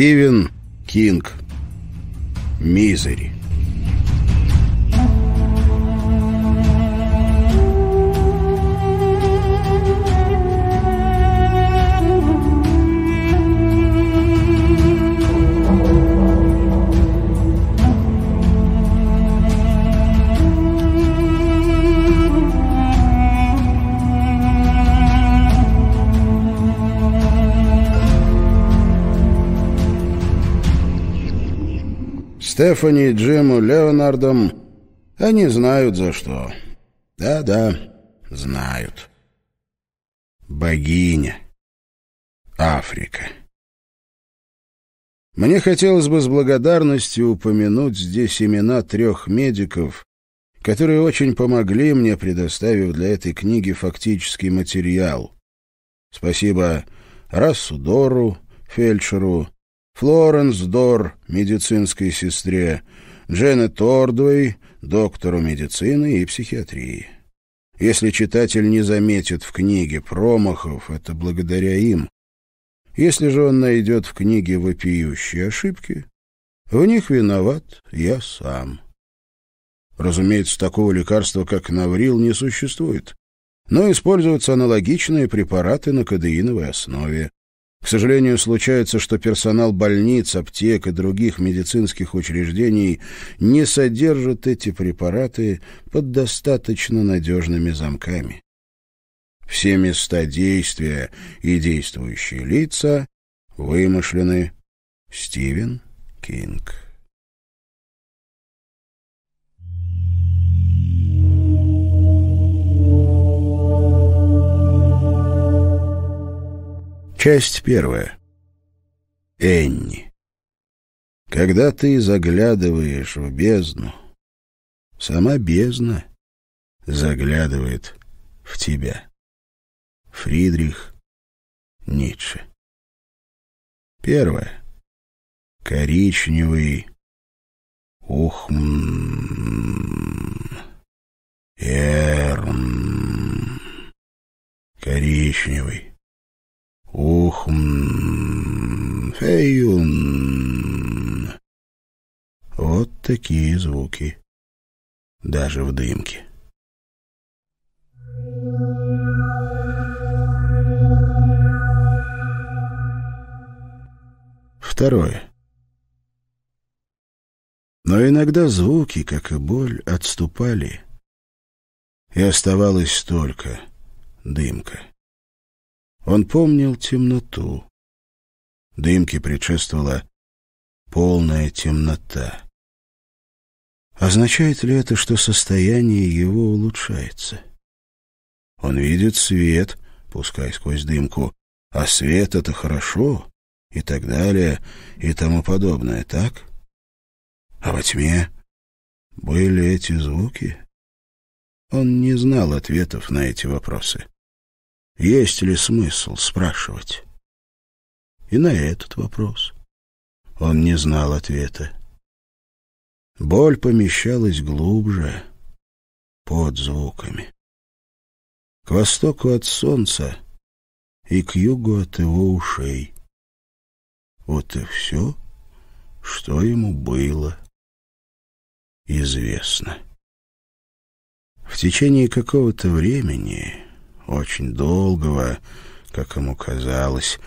Стивен Кинг. Мизери. Стефани и Джиму Леонардом, они знают за что. Да-да, знают. Богиня. Африка. Мне хотелось бы с благодарностью упомянуть здесь имена трех медиков, которые очень помогли мне, предоставив для этой книги фактический материал. Спасибо Рассудору, фельдшеру, Флоренс Дор, медицинской сестре, Дженнет Ордвей, доктору медицины и психиатрии. Если читатель не заметит в книге промахов, это благодаря им. Если же он найдет в книге вопиющие ошибки, в них виноват я сам. Разумеется, такого лекарства, как наврил, не существует, но используются аналогичные препараты на кадеиновой основе. К сожалению, случается, что персонал больниц, аптек и других медицинских учреждений не содержит эти препараты под достаточно надежными замками. Все места действия и действующие лица вымышлены Стивен Кинг. Часть первая. Энни. Когда ты заглядываешь в бездну, сама бездна заглядывает в тебя. Фридрих Ницше. Первое. Коричневый ухм эрм коричневый Ухм, феюн. Вот такие звуки. Даже в дымке. Второе. Но иногда звуки, как и боль, отступали, и оставалось только дымка. Он помнил темноту. Дымке предшествовала полная темнота. Означает ли это, что состояние его улучшается? Он видит свет, пускай сквозь дымку, а свет — это хорошо, и так далее, и тому подобное, так? А во тьме были эти звуки? Он не знал ответов на эти вопросы. Есть ли смысл спрашивать? И на этот вопрос он не знал ответа. Боль помещалась глубже, под звуками. К востоку от солнца и к югу от его ушей. Вот и все, что ему было известно. В течение какого-то времени очень долгого, как ему казалось,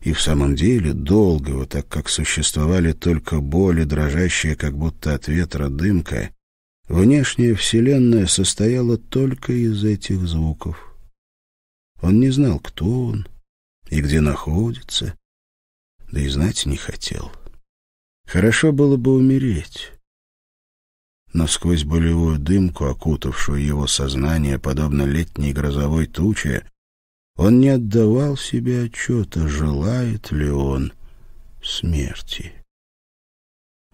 и в самом деле долгого, так как существовали только боли, дрожащие как будто от ветра дымка, внешняя вселенная состояла только из этих звуков. Он не знал, кто он и где находится, да и знать не хотел. Хорошо было бы умереть, но сквозь болевую дымку, окутавшую его сознание, подобно летней грозовой туче, он не отдавал себе отчета, желает ли он смерти.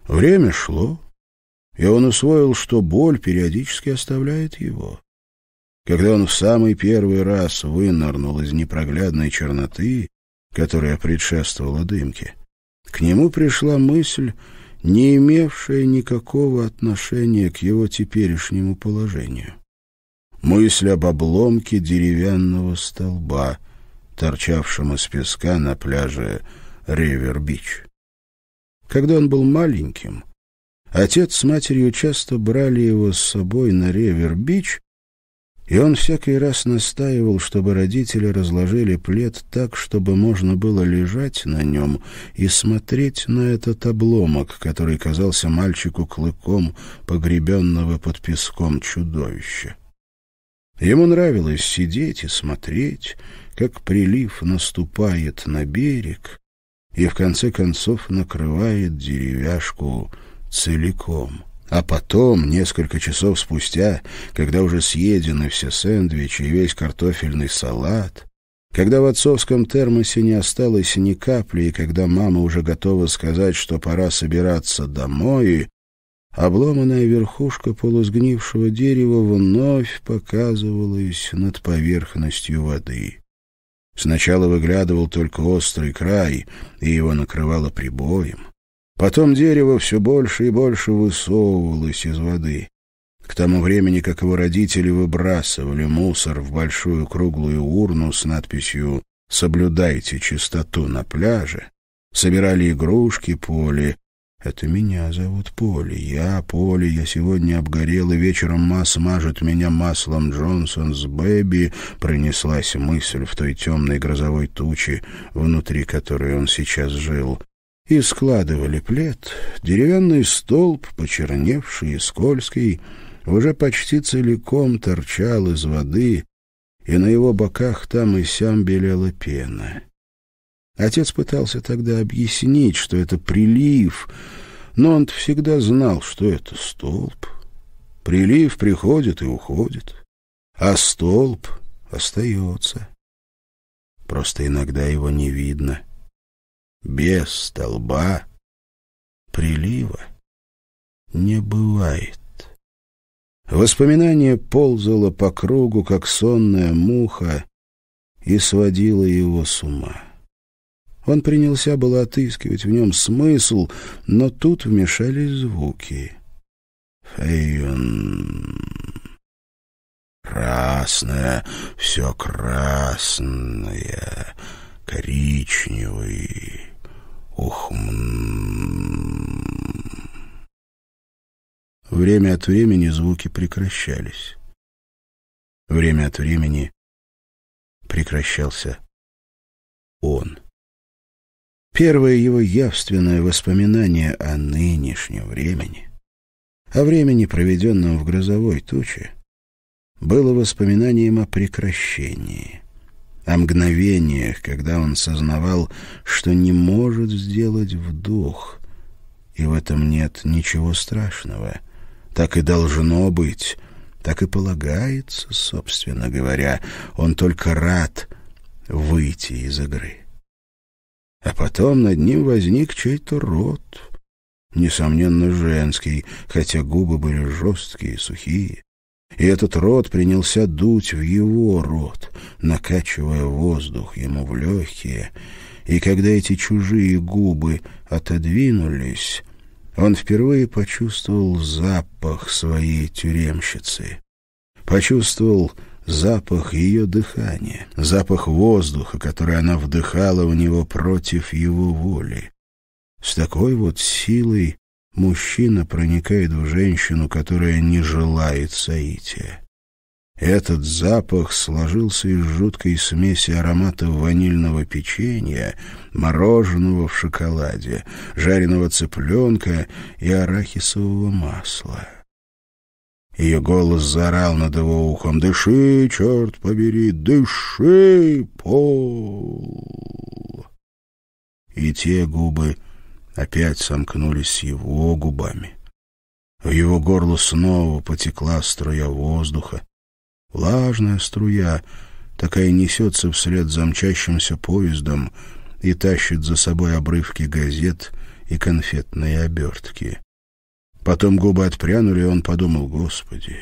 Время шло, и он усвоил, что боль периодически оставляет его. Когда он в самый первый раз вынырнул из непроглядной черноты, которая предшествовала дымке, к нему пришла мысль, не имевшее никакого отношения к его теперешнему положению. Мысль об обломке деревянного столба, торчавшем из песка на пляже Ривер-Бич. Когда он был маленьким, отец с матерью часто брали его с собой на Ривер-Бич и он всякий раз настаивал, чтобы родители разложили плед так, чтобы можно было лежать на нем и смотреть на этот обломок, который казался мальчику клыком, погребенного под песком чудовища. Ему нравилось сидеть и смотреть, как прилив наступает на берег и в конце концов накрывает деревяшку целиком. А потом, несколько часов спустя, когда уже съедены все сэндвичи и весь картофельный салат, когда в отцовском термосе не осталось ни капли, и когда мама уже готова сказать, что пора собираться домой, обломанная верхушка полусгнившего дерева вновь показывалась над поверхностью воды. Сначала выглядывал только острый край, и его накрывало прибоем. Потом дерево все больше и больше высовывалось из воды. К тому времени, как его родители выбрасывали мусор в большую круглую урну с надписью «Соблюдайте чистоту на пляже», собирали игрушки Поли. «Это меня зовут Поли. Я Поли. Я сегодня обгорел, и вечером ма смажет меня маслом Джонсон с Бэби», — пронеслась мысль в той темной грозовой туче, внутри которой он сейчас жил и складывали плед, деревянный столб, почерневший и скользкий, уже почти целиком торчал из воды, и на его боках там и сям белела пена. Отец пытался тогда объяснить, что это прилив, но он всегда знал, что это столб. Прилив приходит и уходит, а столб остается. Просто иногда его не видно — без столба прилива не бывает. Воспоминание ползало по кругу, как сонная муха, и сводило его с ума. Он принялся было отыскивать в нем смысл, но тут вмешались звуки. Фейюн. Красное, все красное, коричневый. Ох, Время от времени звуки прекращались. Время от времени прекращался он. Первое его явственное воспоминание о нынешнем времени, о времени, проведенном в грозовой туче, было воспоминанием о прекращении — о мгновениях, когда он сознавал, что не может сделать вдох. И в этом нет ничего страшного. Так и должно быть, так и полагается, собственно говоря. Он только рад выйти из игры. А потом над ним возник чей-то рот, несомненно, женский, хотя губы были жесткие и сухие и этот рот принялся дуть в его рот, накачивая воздух ему в легкие, и когда эти чужие губы отодвинулись, он впервые почувствовал запах своей тюремщицы, почувствовал запах ее дыхания, запах воздуха, который она вдыхала у него против его воли. С такой вот силой мужчина проникает в женщину, которая не желает соития. Этот запах сложился из жуткой смеси ароматов ванильного печенья, мороженого в шоколаде, жареного цыпленка и арахисового масла. Ее голос заорал над его ухом. «Дыши, черт побери, дыши, пол!» И те губы опять сомкнулись его губами. В его горло снова потекла струя воздуха. Влажная струя, такая несется вслед за мчащимся поездом и тащит за собой обрывки газет и конфетные обертки. Потом губы отпрянули, и он подумал, «Господи,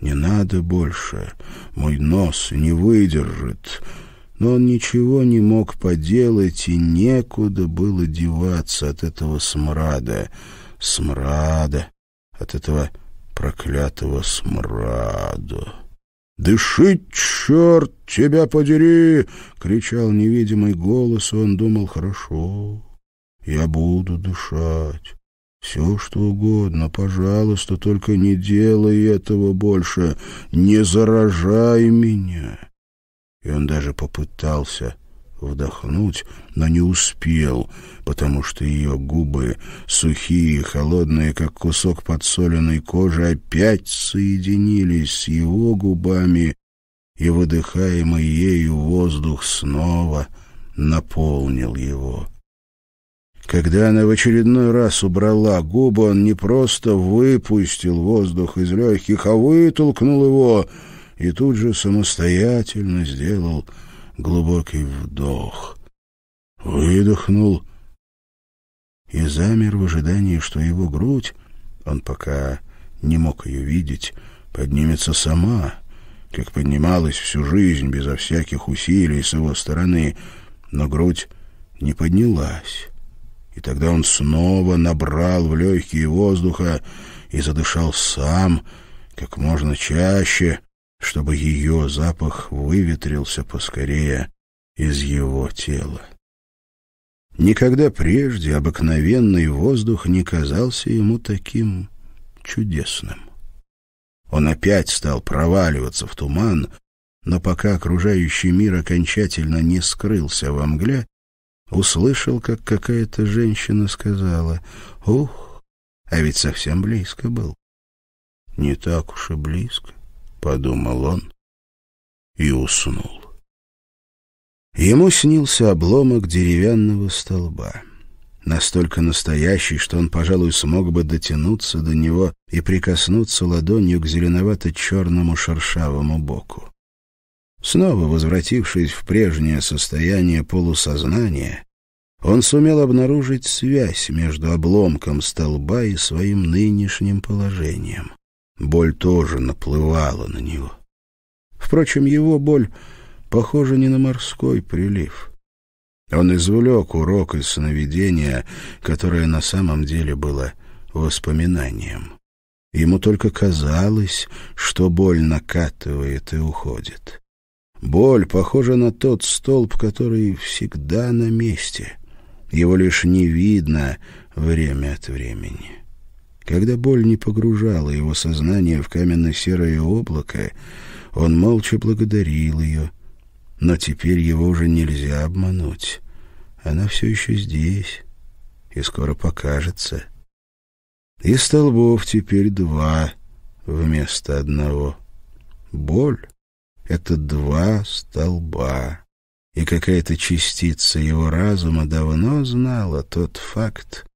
не надо больше, мой нос не выдержит» но он ничего не мог поделать, и некуда было деваться от этого смрада, смрада, от этого проклятого смрада. «Дыши, черт, тебя подери!» — кричал невидимый голос, он думал, «хорошо, я буду дышать». «Все, что угодно, пожалуйста, только не делай этого больше, не заражай меня» и он даже попытался вдохнуть, но не успел, потому что ее губы, сухие, холодные, как кусок подсоленной кожи, опять соединились с его губами, и выдыхаемый ею воздух снова наполнил его. Когда она в очередной раз убрала губы, он не просто выпустил воздух из легких, а вытолкнул его — и тут же самостоятельно сделал глубокий вдох. Выдохнул и замер в ожидании, что его грудь, он пока не мог ее видеть, поднимется сама, как поднималась всю жизнь безо всяких усилий с его стороны, но грудь не поднялась. И тогда он снова набрал в легкие воздуха и задышал сам, как можно чаще, чтобы ее запах выветрился поскорее из его тела. Никогда прежде обыкновенный воздух не казался ему таким чудесным. Он опять стал проваливаться в туман, но пока окружающий мир окончательно не скрылся во мгле, услышал, как какая-то женщина сказала «Ух, а ведь совсем близко был». Не так уж и близко. — подумал он и уснул. Ему снился обломок деревянного столба, настолько настоящий, что он, пожалуй, смог бы дотянуться до него и прикоснуться ладонью к зеленовато-черному шершавому боку. Снова возвратившись в прежнее состояние полусознания, он сумел обнаружить связь между обломком столба и своим нынешним положением. Боль тоже наплывала на него. Впрочем, его боль похожа не на морской прилив. Он извлек урок из сновидения, которое на самом деле было воспоминанием. Ему только казалось, что боль накатывает и уходит. Боль похожа на тот столб, который всегда на месте. Его лишь не видно время от времени. Когда боль не погружала его сознание в каменно-серое облако, он молча благодарил ее. Но теперь его уже нельзя обмануть. Она все еще здесь и скоро покажется. И столбов теперь два вместо одного. Боль — это два столба. И какая-то частица его разума давно знала тот факт,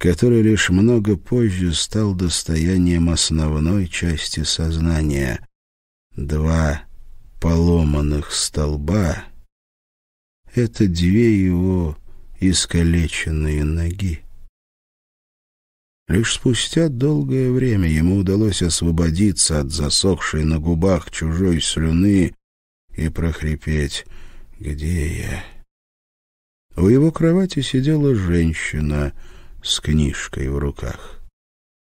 который лишь много позже стал достоянием основной части сознания. Два поломанных столба — это две его искалеченные ноги. Лишь спустя долгое время ему удалось освободиться от засохшей на губах чужой слюны и прохрипеть «Где я?». У его кровати сидела женщина — с книжкой в руках.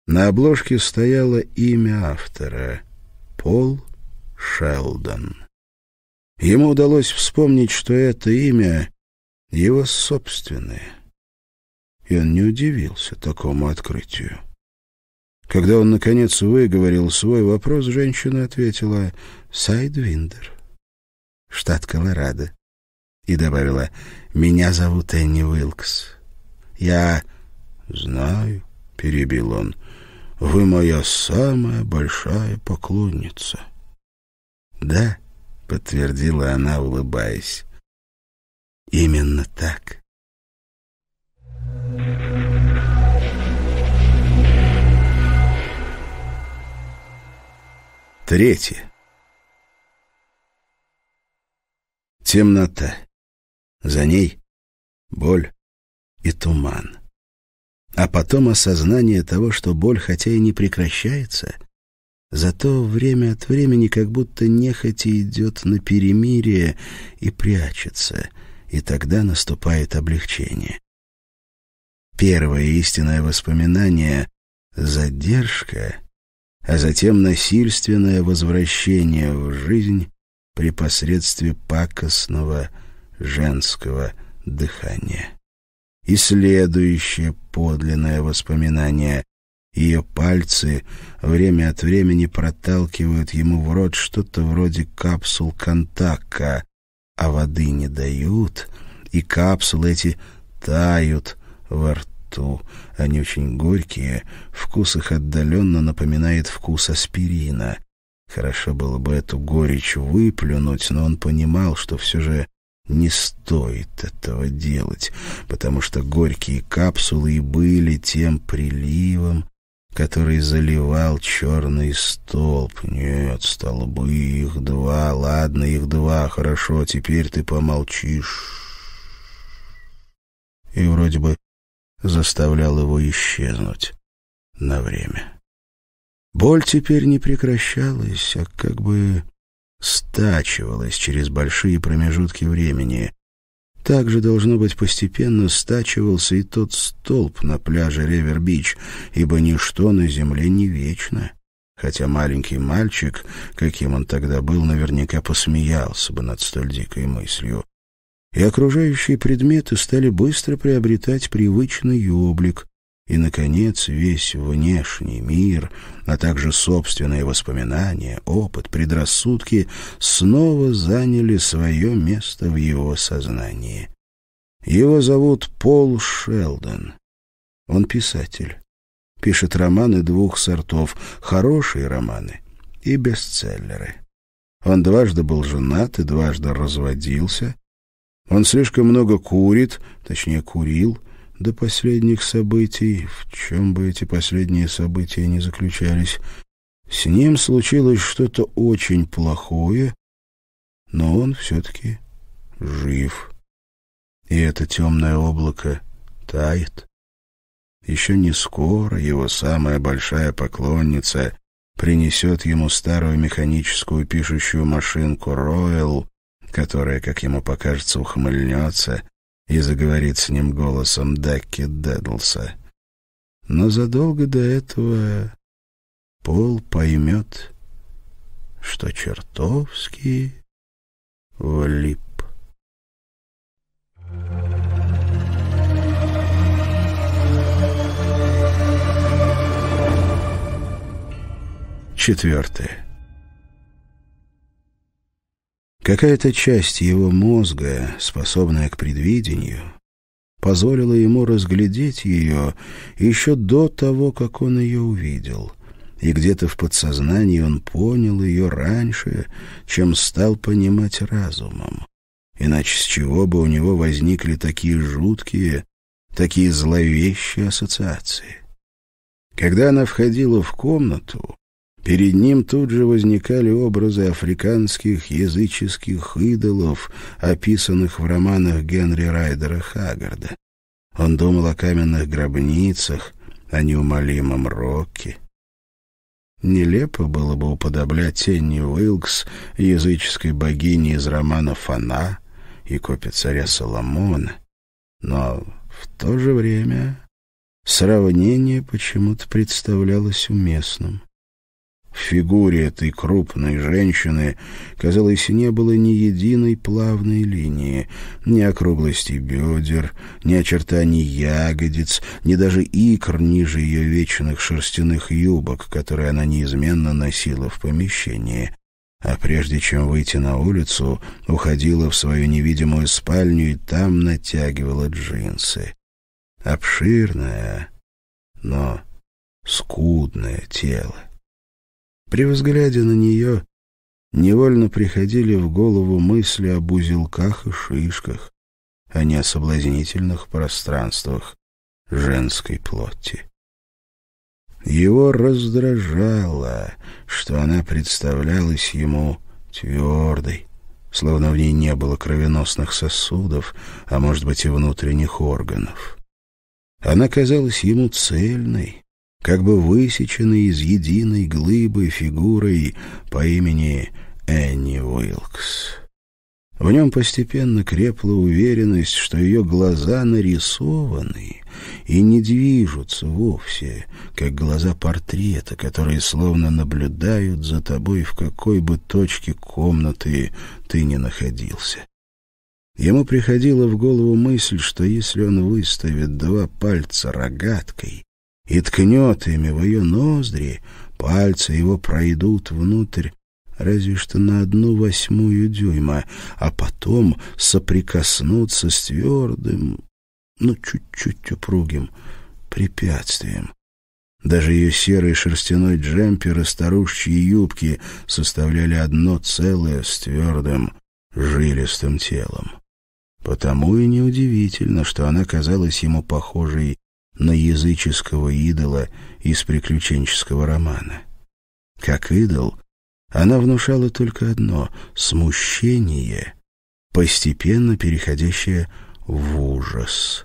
На обложке стояло имя автора — Пол Шелдон. Ему удалось вспомнить, что это имя — его собственное. И он не удивился такому открытию. Когда он, наконец, выговорил свой вопрос, женщина ответила «Сайдвиндер, штат Колорадо». И добавила «Меня зовут Энни Уилкс. Я «Знаю», — перебил он, — «вы моя самая большая поклонница». «Да», — подтвердила она, улыбаясь, — «именно так». Третье. Темнота. За ней боль и туман а потом осознание того, что боль хотя и не прекращается, зато время от времени как будто нехотя идет на перемирие и прячется, и тогда наступает облегчение. Первое истинное воспоминание — задержка, а затем насильственное возвращение в жизнь при посредстве пакостного женского дыхания. И следующее подлинное воспоминание. Ее пальцы время от времени проталкивают ему в рот что-то вроде капсул контакта, а воды не дают, и капсулы эти тают во рту. Они очень горькие, вкус их отдаленно напоминает вкус аспирина. Хорошо было бы эту горечь выплюнуть, но он понимал, что все же не стоит этого делать, потому что горькие капсулы и были тем приливом, который заливал черный столб. Нет, столбы, их два, ладно, их два, хорошо, теперь ты помолчишь. И вроде бы заставлял его исчезнуть на время. Боль теперь не прекращалась, а как бы Стачивалось через большие промежутки времени. Так же, должно быть, постепенно стачивался и тот столб на пляже Ревербич, ибо ничто на земле не вечно. Хотя маленький мальчик, каким он тогда был, наверняка посмеялся бы над столь дикой мыслью. И окружающие предметы стали быстро приобретать привычный облик, и, наконец, весь внешний мир, а также собственные воспоминания, опыт, предрассудки снова заняли свое место в его сознании. Его зовут Пол Шелдон. Он писатель. Пишет романы двух сортов, хорошие романы и бестселлеры. Он дважды был женат и дважды разводился. Он слишком много курит, точнее, курил — до последних событий, в чем бы эти последние события ни заключались. С ним случилось что-то очень плохое, но он все-таки жив. И это темное облако тает. Еще не скоро его самая большая поклонница принесет ему старую механическую пишущую машинку «Ройл», которая, как ему покажется, ухмыльнется — и заговорит с ним голосом Дакки Дедлса. Но задолго до этого Пол поймет, что чертовски влип. Четвертое. Какая-то часть его мозга, способная к предвидению, позволила ему разглядеть ее еще до того, как он ее увидел, и где-то в подсознании он понял ее раньше, чем стал понимать разумом. Иначе с чего бы у него возникли такие жуткие, такие зловещие ассоциации? Когда она входила в комнату, Перед ним тут же возникали образы африканских языческих идолов, описанных в романах Генри Райдера Хаггарда. Он думал о каменных гробницах, о неумолимом роке. Нелепо было бы уподоблять Энни Уилкс языческой богине из романа «Фана» и копе царя Соломона, но в то же время сравнение почему-то представлялось уместным. В фигуре этой крупной женщины, казалось, не было ни единой плавной линии, ни округлости бедер, ни очертаний ягодиц, ни даже икр ниже ее вечных шерстяных юбок, которые она неизменно носила в помещении. А прежде чем выйти на улицу, уходила в свою невидимую спальню и там натягивала джинсы. Обширное, но скудное тело. При взгляде на нее невольно приходили в голову мысли об узелках и шишках, а не о соблазнительных пространствах женской плоти. Его раздражало, что она представлялась ему твердой, словно в ней не было кровеносных сосудов, а, может быть, и внутренних органов. Она казалась ему цельной, как бы высеченный из единой глыбы фигурой по имени Энни Уилкс. В нем постепенно крепла уверенность, что ее глаза нарисованы и не движутся вовсе, как глаза портрета, которые словно наблюдают за тобой в какой бы точке комнаты ты ни находился. Ему приходила в голову мысль, что если он выставит два пальца рогаткой, и ткнет ими в ее ноздри, пальцы его пройдут внутрь, разве что на одну восьмую дюйма, а потом соприкоснуться с твердым, но чуть-чуть упругим препятствием. Даже ее серый шерстяной джемпер и старушечьи юбки составляли одно целое с твердым, жилистым телом. Потому и неудивительно, что она казалась ему похожей на языческого идола из приключенческого романа. Как идол, она внушала только одно — смущение, постепенно переходящее в ужас.